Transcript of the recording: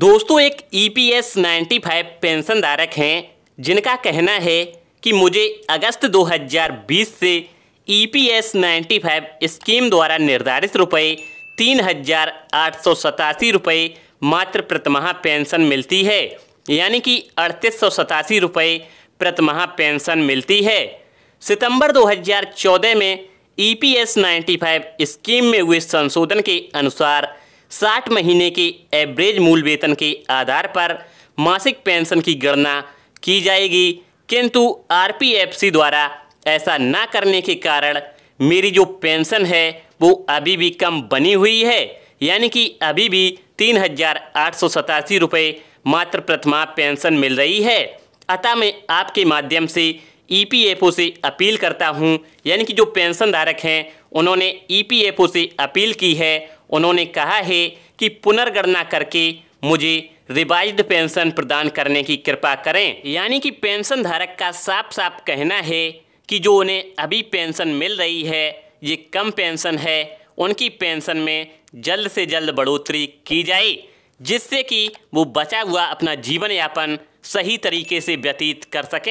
दोस्तों एक EPS e 95 pension धारक हैं जिनका कहना है कि मुझे अगस्त 2020 से ईपीएस e 95 स्कीम द्वारा निर्धारित रुपये तीन हजार आठ सौ सतासी रुपये मात्र प्रतिमाह पेंशन मिलती है यानी कि अड़तीस सौ सतासी रुपये प्रतिमाह पेंशन मिलती है सितंबर 2014 में ईपीएस e 95 स्कीम में हुए संशोधन के अनुसार साठ महीने के एवरेज मूल वेतन के आधार पर मासिक पेंशन की गणना की जाएगी किंतु आरपीएफसी द्वारा ऐसा ना करने के कारण मेरी जो पेंशन है वो अभी भी कम बनी हुई है यानी कि अभी भी तीन हजार आठ सौ सतासी रुपये मात्र प्रथमा पेंशन मिल रही है अतः मैं आपके माध्यम से ईपीएफओ से अपील करता हूं यानी कि जो पेंशन धारक हैं उन्होंने ईपीएफओ से अपील की है उन्होंने कहा है कि पुनर्गणना करके मुझे रिवाइज्ड पेंशन प्रदान करने की कृपा करें यानी कि पेंशन धारक का साफ साफ कहना है कि जो उन्हें अभी पेंशन मिल रही है ये कम पेंशन है उनकी पेंशन में जल्द से जल्द बढ़ोतरी की जाए जिससे कि वो बचा हुआ अपना जीवन यापन सही तरीके से व्यतीत कर सकें